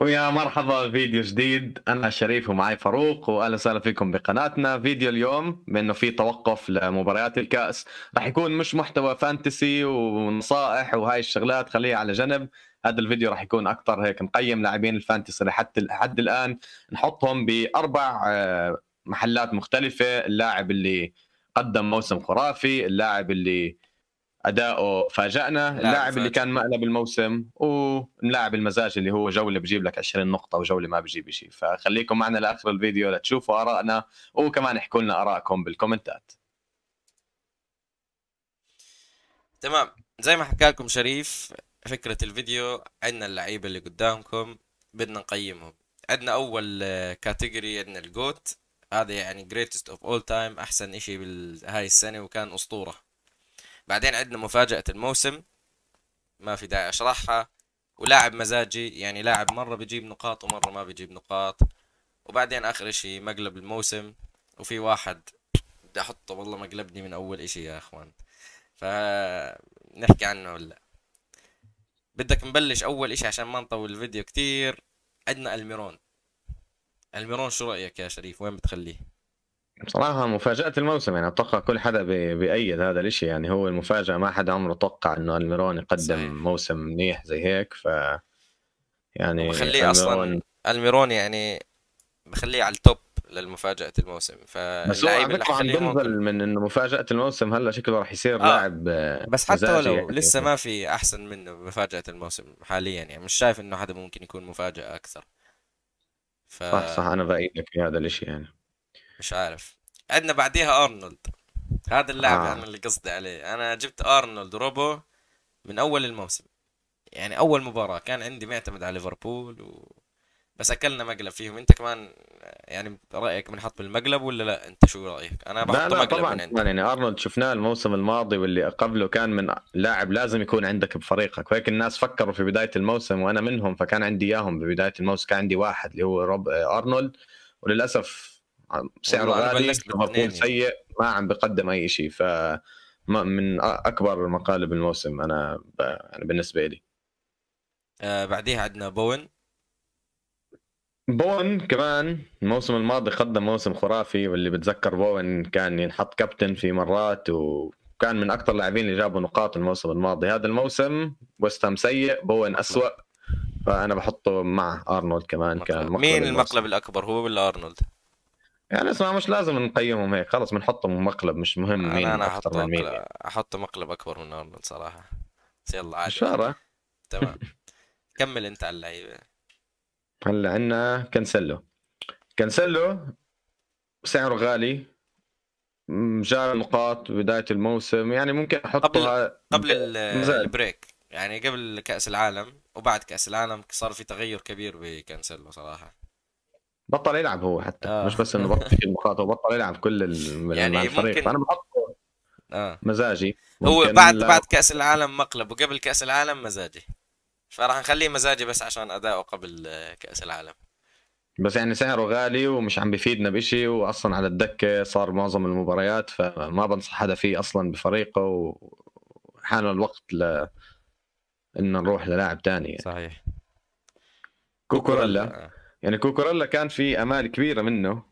ويا مرحبا فيديو جديد انا شريف ومعي فاروق واهلا وسهلا فيكم بقناتنا فيديو اليوم بانه في توقف لمباريات الكاس راح يكون مش محتوى فانتسي ونصائح وهاي الشغلات خليها على جنب هذا الفيديو راح يكون اكثر هيك نقيم لاعبين الفانتسي لحد لحد الان نحطهم باربع آه، محلات مختلفه اللاعب اللي قدم موسم خرافي اللاعب اللي اداؤه فاجانا اللاعب اللي كان مقلب الموسم وملاعب المزاج اللي هو جوله بجيب لك 20 نقطه وجوله ما بجيب شيء فخليكم معنا لاخر الفيديو لتشوفوا ارائنا وكمان احكوا لنا ارائكم بالكومنتات تمام زي ما حكى لكم شريف فكرة الفيديو عندنا اللعيبة اللي قدامكم بدنا نقيمهم عندنا أول كاتيجوري عندنا الجوت هذا يعني greatest of all time أحسن إشي بهاي السنة وكان أسطورة بعدين عندنا مفاجأة الموسم ما في داعي أشرحها ولاعب مزاجي يعني لاعب مرة بيجيب نقاط ومرة ما بيجيب نقاط وبعدين آخر إشي مقلب الموسم وفي واحد بدي أحطه والله مقلبني من أول إشي يا أخوان فنحكي عنه هلا بدك نبلش أول إشي عشان ما نطول الفيديو كتير عندنا الميرون الميرون شو رأيك يا شريف وين بتخليه؟ بصراحة مفاجأة الموسم يعني اتوقع كل حدا بيأيد هذا الاشي يعني هو المفاجأة ما حدا عمره توقع انه الميرون يقدم صحيح. موسم منيح زي هيك ف يعني بخليه اصلا الميرون يعني بخليه على التوب للمفاجأة الموسم ف بس هو عم بنزل من انه مفاجأة الموسم هلا شكله راح يصير آه. لاعب بس حتى ولو يعني. لسه ما في احسن منه مفاجأة الموسم حاليا يعني مش شايف انه حدا ممكن يكون مفاجأة اكثر ف... صح صح انا بأيدك في هذا الاشي يعني مش عارف عندنا بعديها ارنولد هذا اللاعب آه. انا اللي قصدي عليه انا جبت ارنولد روبو من اول الموسم يعني اول مباراه كان عندي معتمد على ليفربول و... بس اكلنا مقلب فيهم انت كمان يعني رايك بنحط بالمقلب ولا لا انت شو رايك انا بحط لا لا مقلب طبعا من عندي. يعني ارنولد شفناه الموسم الماضي واللي قبله كان من لاعب لازم يكون عندك بفريقك وهيك الناس فكروا في بدايه الموسم وانا منهم فكان عندي اياهم في بدايه الموسم كان عندي واحد اللي هو روب آه، ارنولد وللاسف سعره غالي مفهوم سيء ما عم بقدم اي شيء ف من اكبر مقالب الموسم انا ب... يعني بالنسبه لي آه بعديها عندنا بون بون كمان الموسم الماضي قدم موسم خرافي واللي بتذكر بون كان ينحط كابتن في مرات وكان من اكثر اللاعبين اللي جابوا نقاط الموسم الماضي هذا الموسم وستام سيء بون أسوأ فانا بحطه مع ارنولد كمان مقلب. مين المقلب الاكبر هو ولا ارنولد؟ يعني اسمع مش لازم نقيمهم هيك خلص بنحطهم مقلب مش مهم مين أنا, أنا اكثر مين يعني. احط مقلب اكبر من ارنولد صراحه بس يلا عادي اشاره تمام كمل انت على اللعيبه هلا عندنا كانسلو كانسلو سعره غالي جاب نقاط بدايه الموسم يعني ممكن احطها قبل قبل البريك يعني قبل كاس العالم وبعد كاس العالم صار في تغير كبير بكانسلو صراحه بطل يلعب هو حتى آه. مش بس انه بطل في المقاطعه بطل يلعب كل يعني الفريق ممكن... فانا بحط آه. مزاجي هو بعد لا... بعد كاس العالم مقلب وقبل كاس العالم مزاجي فراح نخليه مزاجي بس عشان اداؤه قبل كاس العالم بس يعني سعره غالي ومش عم بيفيدنا بشيء واصلا على الدكه صار معظم المباريات فما بنصح حدا فيه اصلا بفريقه وحان الوقت ل انه نروح للاعب ثاني يعني. صحيح كوكوريلا آه. يعني كوكوريلا كان في امال كبيره منه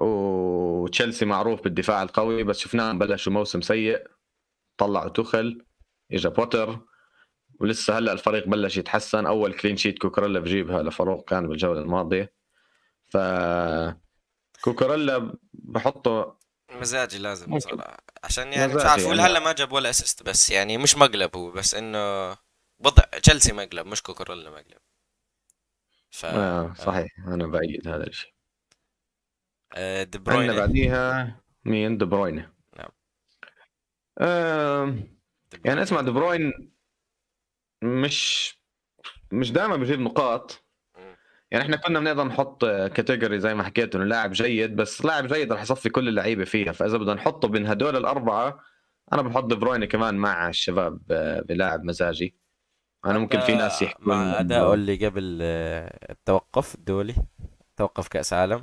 وتشيلسي معروف بالدفاع القوي بس شفناهم بلشوا موسم سيء طلعوا تخل اجى بوتر ولسه هلا الفريق بلش يتحسن اول كلين شيت كوكوريلا بجيبها لفاروق كان بالجوله الماضيه ف كوكوريلا بحطه مزاجي لازم صراحه عشان يعني مش عارف هلا ما جاب ولا اسيست بس يعني مش مقلب هو بس انه وضع تشيلسي مقلب مش كوكوريلا مقلب ف آه، آه. صحيح انا بايد هذا الشيء آه، دي بروين بعديها مين دي بروين نعم آه يعني اسمع دي بروين مش مش دائما بجيب نقاط يعني احنا كنا بنقدر نحط كاتيجوري زي ما حكيت انه لاعب جيد بس لاعب جيد رح يصفي كل اللعيبه فيها فاذا بدنا نحطه بين هدول الاربعه انا بحط دي بروين كمان مع الشباب بلاعب مزاجي انا ممكن في ناس يحكون مع اداؤه اللي قبل آه، التوقف الدولي توقف كاس عالم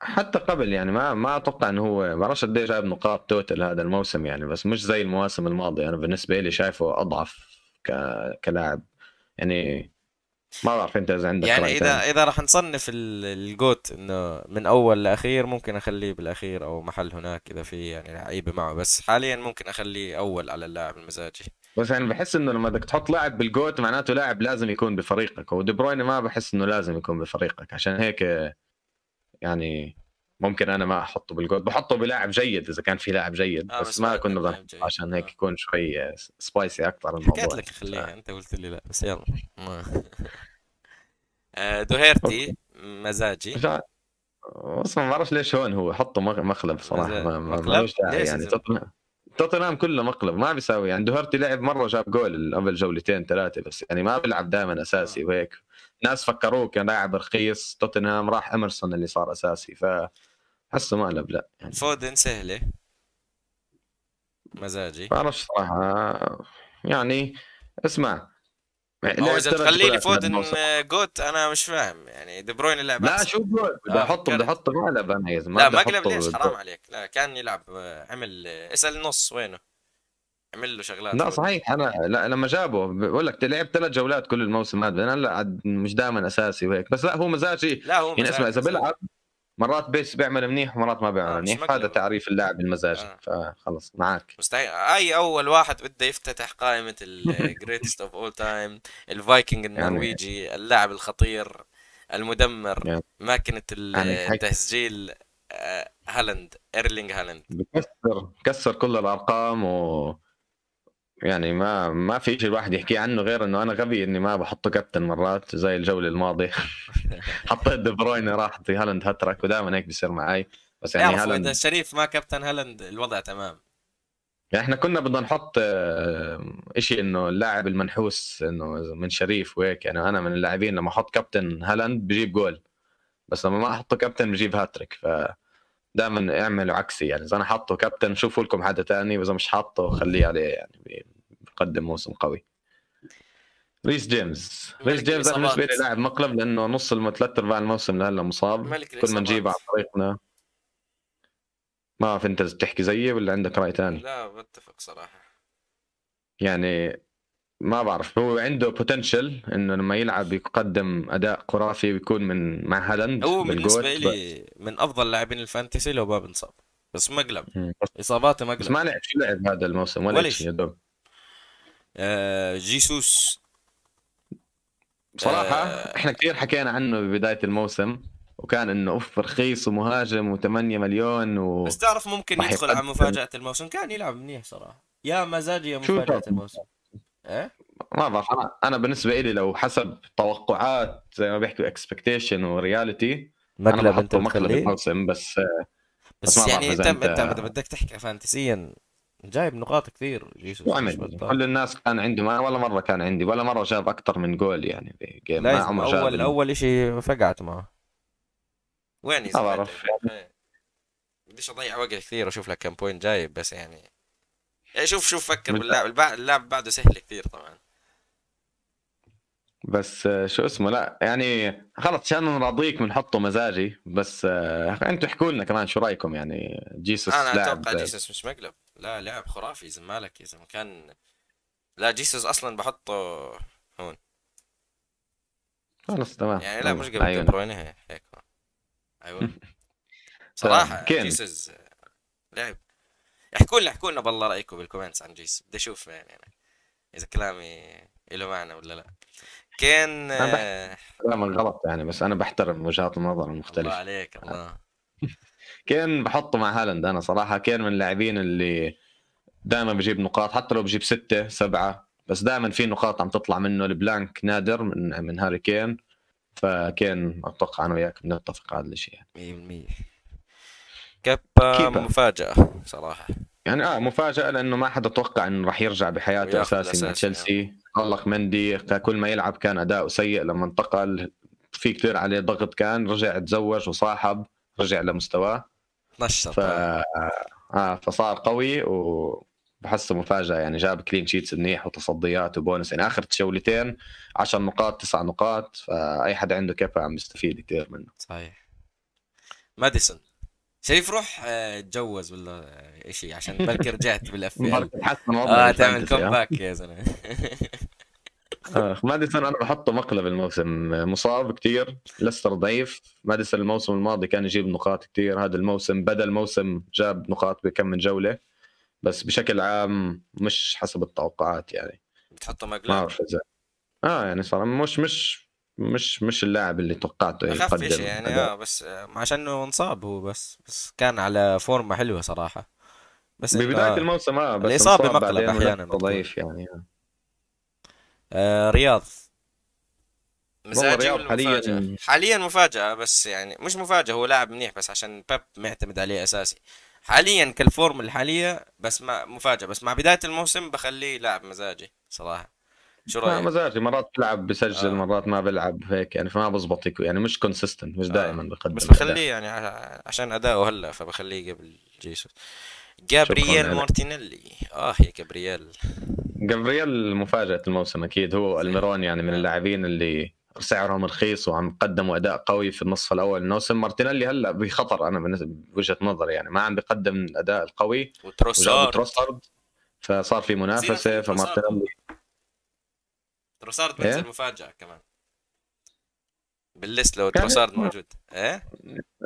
حتى قبل يعني ما ما اتوقع انه هو ما اعرفش قد جاب نقاط توتل هذا الموسم يعني بس مش زي المواسم الماضيه انا بالنسبه لي شايفه اضعف ك... كلاعب يعني ما بعرف انت اذا عندك يعني اذا تاني. اذا راح نصنف الجوت انه من اول لاخير ممكن اخليه بالاخير او محل هناك اذا في يعني لعيبه معه بس حاليا ممكن اخليه اول على اللاعب المزاجي بس يعني بحس انه لما بدك تحط لاعب بالجوت معناته لاعب لازم يكون بفريقك ودي بروين ما بحس انه لازم يكون بفريقك عشان هيك يعني ممكن انا ما احطه بالجوت بحطه بلاعب جيد اذا كان في لاعب جيد آه بس, بس ما كنا عشان هيك آه. يكون شوي سبايسي اكثر الموضوع حكيت لك خليها آه. انت قلت لي لا بس يلا آه، دوهيرتي مزاجي اصلا ما بعرف ليش هون هو حطه مخلب صراحه ما مخلب ما ليش يعني توتنهام كله مقلب ما بيساوي يعني دوهرتي لعب مره جاب جول قبل جولتين ثلاثه بس يعني ما بيلعب دائما اساسي آه. وهيك ناس فكروه كان لاعب رخيص توتنهام راح امرسون اللي صار اساسي ف حسه مقلب لا يعني. فودن سهله مزاجي بعرفش صراحه يعني اسمع اذا تخليني فودن جوت انا مش فاهم يعني دي بروين لعب لا شو بدي احطه بدي احطه مقلب انا يا زلمه لا مقلب ليش حرام عليك لا كان يلعب عمل اسال نص وينه عمل له شغلات لا صحيح انا لا لما جابه بقول لك لعب ثلاث جولات كل الموسم هذا انا لا مش دائما اساسي وهيك بس لا هو مزاجي لا هو مزاجي يعني اسمع اذا بيلعب مرات بيس بيعمل منيح ومرات ما بيعمل آه منيح هذا تعريف اللاعب آه. المزاجي آه. فخلص معك مستحيل اي اول واحد بده يفتتح قائمه الجريتست اوف اول تايم الفايكنج يعني النرويجي يعني... اللاعب الخطير المدمر يعني... ماكينه يعني التسجيل آه، هالاند ايرلينج هالاند بكسر كسر كل الارقام و يعني ما ما في شيء الواحد يحكي عنه غير انه انا غبي اني ما بحطه كابتن مرات زي الجوله الماضيه حطيت دي بروين راح في هالاند هاترك ودائما هيك بيصير معي بس يعني هالاند اذا شريف ما كابتن هالاند الوضع تمام يعني احنا كنا بدنا نحط آه، شيء انه اللاعب المنحوس انه من شريف وهيك يعني انا من اللاعبين لما احط كابتن هالاند بجيب جول بس لما ما احطه كابتن بجيب هاتريك ف دائما اعملوا عكسي يعني اذا انا حاطه كابتن شوفوا لكم حدا تاني واذا مش حاطه خليه عليه يعني بقدم موسم قوي ريس جيمس ريس جيمس انا بالنسبه لي لاعب مقلب لانه نص ثلاث ارباع الموسم لهلا مصاب كل ما نجيب على طريقنا ما بعرف انت بتحكي زيي ولا عندك راي ثاني لا بتفق صراحه يعني ما بعرف هو عنده بوتنشل انه لما يلعب يقدم اداء خرافي ويكون من مع هالاند هو بالنسبه لي من افضل لاعبين الفانتسي لو باب انصاب بس مقلب اصاباته مقلب بس ما لعب شو لعب هذا الموسم ولا, شيء يا آه جيسوس بصراحه آه احنا كثير حكينا عنه ببدايه الموسم وكان انه اوف رخيص ومهاجم و8 مليون و بس تعرف ممكن يدخل على مفاجاه الموسم كان يلعب منيح صراحه يا مزاجي يا مفاجاه الموسم ايه ما بعرف انا بالنسبه لي لو حسب توقعات زي ما بيحكوا اكسبكتيشن ورياليتي مقلب انت مقلب الموسم بس آه، بس, بس يعني انت انت بدك تحكي فانتسيا جايب نقاط كثير جيسوس وعمل كل الناس كان عندي ما ولا مره كان عندي ولا مره جاب اكثر من جول يعني بجيم ما عمره جاب اول اول شيء فقعت معه وين ما بعرف بديش اضيع وقت كثير واشوف لك كم بوينت جايب بس يعني إيه، شوف شوف فكر باللاعب اللاعب بعده سهل كثير طبعا بس آه، شو اسمه لا يعني خلص عشان نراضيك بنحطه مزاجي بس آه، انتم احكوا لنا كمان شو رايكم يعني جيسوس انا اتوقع جيسوس مش مقلب لا لاعب خرافي اذا مالك اذا كان لا جيسوس اصلا بحطه هون خلص تمام يعني لا مش قبل أيوة. بروينه هيك ايوه صراحه جيسوس آه، لعب احكوا لنا احكوا لنا بالله رايكم بالكومنتس عن جيس بدي اشوف يعني اذا كلامي له معنى ولا لا كان آه، كلام غلط يعني بس انا بحترم وجهات النظر المختلفه الله عليك الله كان بحطه مع هالاند انا صراحه كان من اللاعبين اللي دائما بجيب نقاط حتى لو بجيب ستة سبعة بس دائما في نقاط عم تطلع منه البلانك نادر من من هاري كين فكان اتوقع انا وياك بنتفق على هذا الشيء 100% يعني. كيبا, مفاجاه صراحه يعني اه مفاجاه لانه ما حدا توقع انه راح يرجع بحياته اساسي من تشيلسي طلق مندي كل ما يلعب كان اداؤه سيء لما انتقل في كثير عليه ضغط كان رجع تزوج وصاحب رجع لمستواه نشط ف... آه فصار قوي وبحسه مفاجاه يعني جاب كلين شيتس منيح وتصديات وبونس يعني اخر جولتين 10 نقاط 9 نقاط فاي حدا عنده كفا عم يستفيد كثير منه صحيح ماديسون شريف روح آه، اتجوز ولا شيء عشان بلكي رجعت بالافلام اه تعمل كومباك يا زلمه آه، ماديسون انا بحطه مقلب الموسم مصاب كثير لستر ضعيف ماديسون الموسم الماضي كان يجيب نقاط كثير هذا الموسم بدا الموسم جاب نقاط بكم من جوله بس بشكل عام مش حسب التوقعات يعني بتحطه مقلب ما اعرف اذا اه يعني صار مش مش مش مش اللاعب اللي توقعته اخف شيء يعني اه بس آه، عشان انه انصاب هو بس بس كان على فورمه حلوه صراحه بس ببدايه آه، الموسم اه بس الاصابه مقلب احيانا ضعيف يعني آه. آه رياض مزاجي حاليا حاليا مفاجأة بس يعني مش مفاجأة هو لاعب منيح بس عشان بيب معتمد عليه أساسي حاليا كالفورم الحالية بس ما مفاجأة بس مع بداية الموسم بخليه لاعب مزاجي صراحة شو رايك؟ ما زالش مرات بلعب بسجل آه. مرات ما بلعب هيك يعني فما بزبط يعني مش كونسيستنت مش آه. دائما آه. بقدم بس بخليه يعني عشان اداؤه هلا فبخليه قبل جيسوس جابرييل مارتينيلي اه يا جابرييل جابرييل مفاجاه الموسم اكيد هو الميرون يعني من آه. اللاعبين اللي سعرهم رخيص وعم قدموا اداء قوي في النصف الاول الموسم مارتينيلي هلا بخطر انا بوجهه نظري يعني ما عم بيقدم الاداء القوي وتروسارد فصار في منافسه فمارتينيلي تروسارد إيه؟ بنزل إيه؟ مفاجاه كمان بالليست لو يعني تروسارد موجود ايه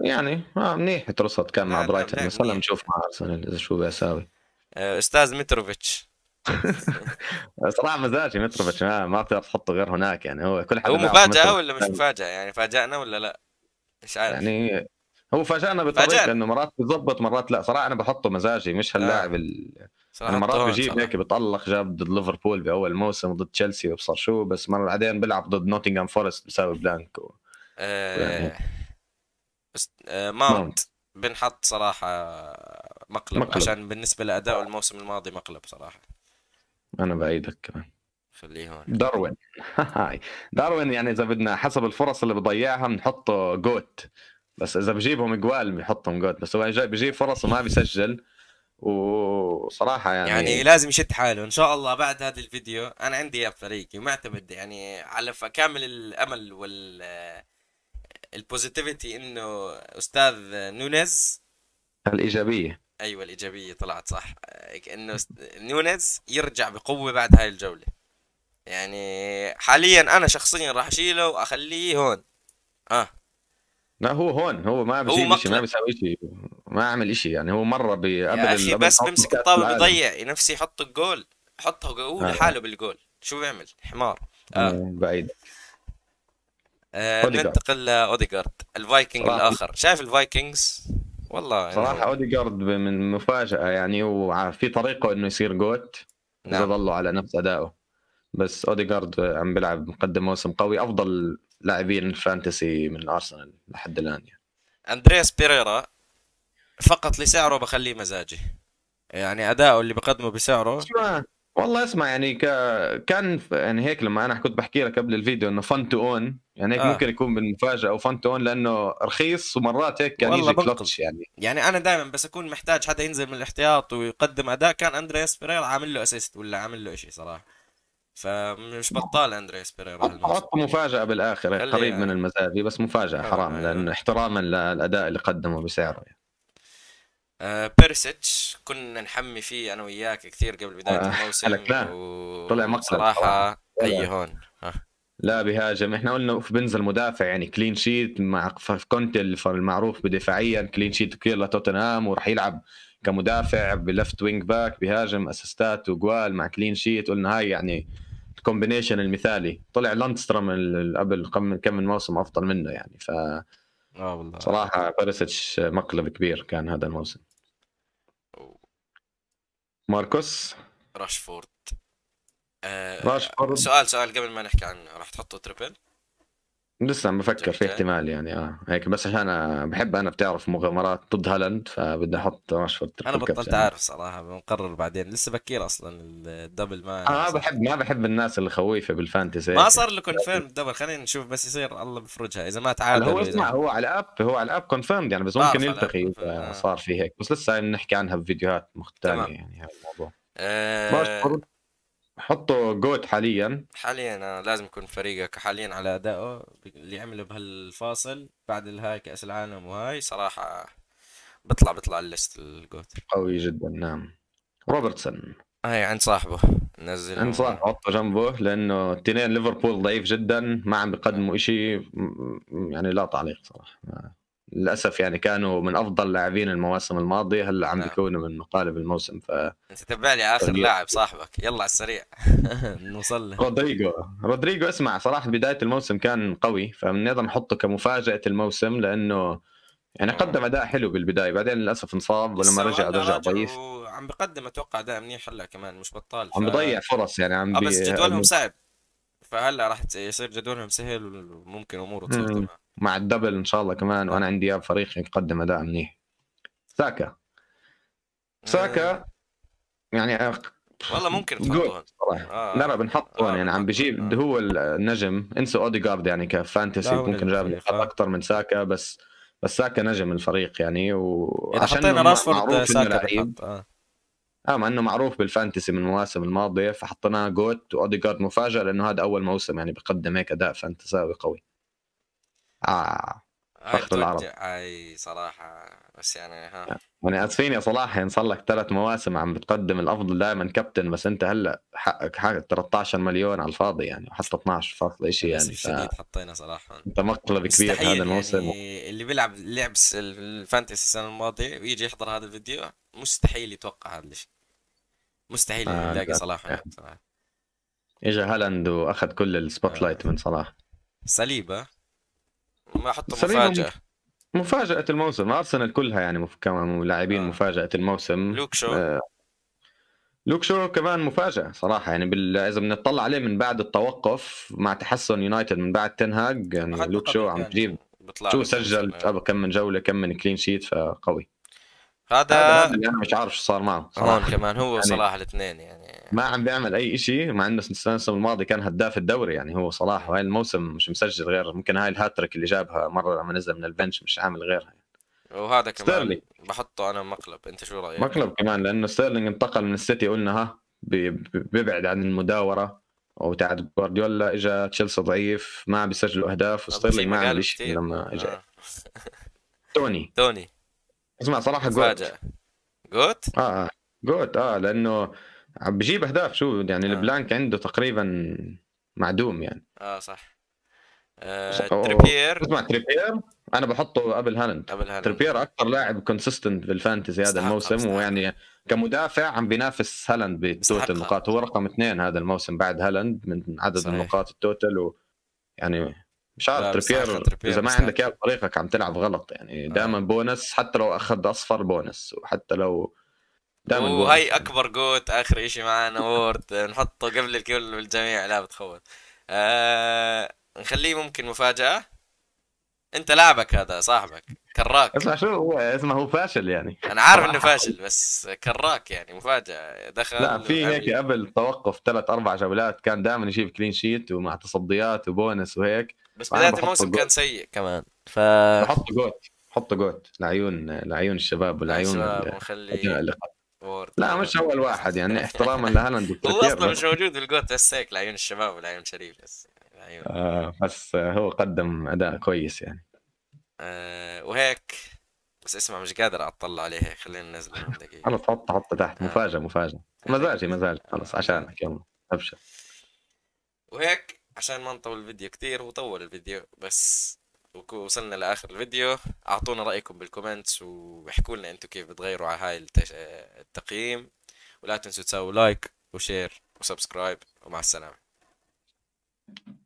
يعني ما منيح تروسارد كان مع آه، برايتون بس هلا بنشوف مع ارسنال اذا شو بيساوي آه، استاذ متروفيتش صراحه مزاجي متروفيتش ما, ما بتعرف تحطه غير هناك يعني هو كل حدا هو مفاجاه ولا مش مفاجاه يعني فاجانا ولا لا مش عارف يعني هو فاجانا بطريقه انه مرات بيظبط مرات لا صراحه انا بحطه مزاجي مش هاللاعب آه. صراحه مرات بجيب هيك بطلق جاب ضد ليفربول باول موسم ضد تشيلسي وابصر شو بس مرة بعدين بلعب ضد نوتنغهام فورست بسبب بلانك و... آه... يعني بس آه ماونت, بنحط صراحه مقلب, مقلب عشان بالنسبه لاداء الموسم الماضي مقلب صراحه انا بعيدك كمان خليه هون داروين داروين يعني اذا بدنا حسب الفرص اللي بضيعها بنحطه جوت بس اذا بجيبهم جوال بنحطهم جوت بس هو بجيب فرص وما بيسجل وصراحه يعني يعني لازم يشد حاله ان شاء الله بعد هذا الفيديو انا عندي اياه فريقي معتمد يعني على كامل الامل وال البوزيتيفيتي انه استاذ نونيز الايجابيه ايوه الايجابيه طلعت صح انه نونيز يرجع بقوه بعد هاي الجوله يعني حاليا انا شخصيا راح اشيله واخليه هون اه لا هو هون هو ما بيجيب شيء ما بيسوي شيء ما اعمل شيء يعني هو مره بقبل يا اخي بس بيمسك الطابه بضيع نفسي يحط الجول حطه هو آه. لحاله بالجول شو بيعمل حمار آه. آه، بعيد آه ننتقل لاوديجارد الفايكنج الاخر شايف الفايكنجز والله صراحه يعني... اوديجارد من مفاجاه يعني هو في طريقه انه يصير جوت نعم. اذا على نفس ادائه بس اوديجارد عم بيلعب مقدم موسم قوي افضل لاعبين الفانتسي من ارسنال لحد الان يعني. اندرياس بيريرا فقط لسعره بخليه مزاجي يعني اداؤه اللي بقدمه بسعره اسمع والله اسمع يعني ك... كان يعني هيك لما انا كنت بحكي لك قبل الفيديو انه فان تو اون يعني هيك آه. ممكن يكون بالمفاجاه او فان تو اون لانه رخيص ومرات هيك كان يجي كلتش يعني يعني انا دائما بس اكون محتاج حدا ينزل من الاحتياط ويقدم اداء كان اندرياس بيريرا عامل له اسيست ولا عامل له شيء صراحه فمش بطال اندرياس بيريرا حط مفاجاه بالاخر قريب يعني. من المزاجي بس مفاجاه حرام آه، آه. لانه احتراما للاداء اللي قدمه بسعره يعني. بيرسيتش آه، كنا نحمي فيه انا وياك كثير قبل بدايه آه الموسم و... طلع مقصر صراحه اي هون آه. لا بهاجم احنا قلنا بنزل مدافع يعني كلين شيت مع كونتي المعروف بدفاعيا كلين شيت كثير لتوتنهام وراح يلعب كمدافع بلفت وينج باك بهاجم اسيستات وجوال مع كلين شيت قلنا هاي يعني الكومبينيشن المثالي طلع لاندستروم قبل كم من موسم افضل منه يعني ف آه، والله صراحه بيرسيتش مقلب كبير كان هذا الموسم ماركوس راشفورد آه راشفورد سؤال سؤال قبل ما نحكي عن راح تحطوا تريبل لسه عم بفكر في احتمال يعني اه هيك بس عشان انا بحب انا بتعرف مغامرات ضد هالاند فبدي احط راشفورد انا بطلت يعني. عارف صراحه بنقرر بعدين لسه بكير اصلا الدبل ما انا آه بحب ما بحب الناس الخويفه بالفانتسي ما صار له كونفيرم الدبل خلينا نشوف بس يصير الله بفرجها اذا ما تعادل هو اسمع هو على الاب هو على الاب كونفيرم يعني بس ممكن يلتقي آه. صار في هيك بس لسه بنحكي عنها بفيديوهات مختلفه يعني هذا الموضوع أه... حطه جوت حاليا حاليا أنا آه، لازم يكون فريقك حاليا على ادائه اللي عمله بهالفاصل بعد الهاي كاس العالم وهاي صراحه بطلع بطلع الليست الجوت قوي جدا نعم روبرتسون هاي عند صاحبه نزل عند صاحبه حطه جنبه لانه التنين ليفربول ضعيف جدا ما عم بيقدموا شيء يعني لا تعليق صراحه للاسف يعني كانوا من افضل لاعبين المواسم الماضيه هلا عم نعم. بيكونوا من مقالب الموسم ف انت تبع لي اخر لاعب صاحبك يلا على السريع نوصل له رودريجو رودريجو اسمع صراحه بدايه الموسم كان قوي فبنقدر نحطه كمفاجاه الموسم لانه يعني قدم اداء حلو بالبدايه بعدين للاسف انصاب ولما رجع رجع ضعيف عم بقدم اتوقع اداء منيح هلا كمان مش بطال ف... عم بضيع فرص يعني عم آه، بي... بس جدولهم صعب فهلا راح يصير جدولهم سهل وممكن اموره تصير تمام مع الدبل ان شاء الله كمان وانا عندي اياه فريق يقدم اداء منيح ساكا ساكا آه. يعني آه، والله ممكن تحطه آه. لا لا بنحطه آه. يعني عم بجيب آه. هو النجم انسوا اوديجارد يعني كفانتسي ممكن جاب لي آه. اكثر من ساكا بس بس ساكا نجم الفريق يعني وعشان حطينا راسفورد ساكا اه اه مع انه معروف بالفانتسي من المواسم الماضيه فحطيناه جوت واوديجارد مفاجاه لانه هذا اول موسم يعني بقدم هيك اداء فانتساوي قوي آه فخر طيب، العرب اي صراحه بس يعني ها يعني اسفين يا صلاح يعني صار لك ثلاث مواسم عم بتقدم الافضل دائما كابتن بس انت هلا حقك حق 13 مليون على الفاضي يعني وحتى 12 فاصل شيء يعني ف... حطينا صراحه انت مقلب كبير هذا يعني الموسم يعني اللي بيلعب لعب الفانتسي السنه الماضيه ويجي يحضر هذا الفيديو مستحيل يتوقع هذا الشيء مستحيل آه يلاقي صلاح يعني. اجى هالاند واخذ كل السبوت لايت آه. من صلاح صليبه ما حط مفاجاه مفاجأة الموسم أرسنال كلها يعني مف... كمان لاعبين آه. مفاجأة الموسم لوك شو آه. لوك شو كمان مفاجأة صراحة يعني بال... إذا بنطلع عليه من بعد التوقف مع تحسن يونايتد من بعد تنهاج يعني لوك شو عم تجيب شو سجل كم من جولة كم من كلين شيت فقوي هذا هذا اللي انا مش عارف شو صار معه صراحه هون كمان هو يعني الاثنين يعني ما عم بيعمل اي شيء مع انه الموسم الماضي كان هداف الدوري يعني هو صلاح وهاي الموسم مش مسجل غير ممكن هاي الهاتريك اللي جابها مره لما نزل من البنش مش عامل غيرها يعني. وهذا كمان ستيرلينج. بحطه انا مقلب انت شو رايك؟ مقلب كمان لانه ستيرلينج انتقل من السيتي قلنا ها بيبعد عن المداوره وتاع جوارديولا اجى تشيلسي ضعيف ما عم بيسجلوا اهداف وستيرلينج ما عم شيء لما اجى آه. توني توني اسمع صراحه جوت جوت؟ آه،, اه جوت اه لانه بجيب اهداف شو يعني آه. البلانك عنده تقريبا معدوم يعني اه صح آه، تريبير اسمع تريبير انا بحطه قبل هالاند قبل تريبير اكثر لاعب كونسيستنت بالفانتزي هذا الموسم بستحق. ويعني كمدافع عم بينافس هالاند بالتوتال النقاط هو رقم اثنين هذا الموسم بعد هالاند من عدد صحيح. النقاط التوتال ويعني مش عارف تريبير اذا ما عندك اياه بطريقك عم تلعب غلط يعني دائما آه. بونس حتى لو اخذ اصفر بونس وحتى لو دائما وهي اكبر جوت اخر شيء معنا وورد نحطه قبل الكل والجميع لا بتخوت آه نخليه ممكن مفاجاه انت لاعبك هذا صاحبك كراك اسمع شو هو اسمع هو فاشل يعني انا عارف انه فاشل بس كراك يعني مفاجاه دخل لا في هيك قبل توقف ثلاث اربع جولات كان دائما يجيب كلين شيت ومع تصديات وبونس وهيك بس بدايه الموسم كان سيء كمان ف حطوا جوت حط جوت لعيون لعيون الشباب ولعيون لا مش اول واحد يعني احتراما لهالاند هو اصلا مش موجود بالجوت بس هيك لعيون الشباب ولعيون شريف بس يعني آه بس هو قدم اداء كويس يعني آه وهيك بس اسمع مش قادر اطلع عليه خلينا ننزل دقيقه خلص حط حط تحت مفاجاه مفاجاه آه، مزاجي مزاجي خلص عشانك يلا ابشر وهيك عشان ما نطول الفيديو كثير هو طول الفيديو بس وصلنا لاخر الفيديو اعطونا رايكم بالكومنتس واحكوا لنا انتم كيف بتغيروا على هاي التش... التقييم ولا تنسوا تساووا لايك وشير وسبسكرايب ومع السلامه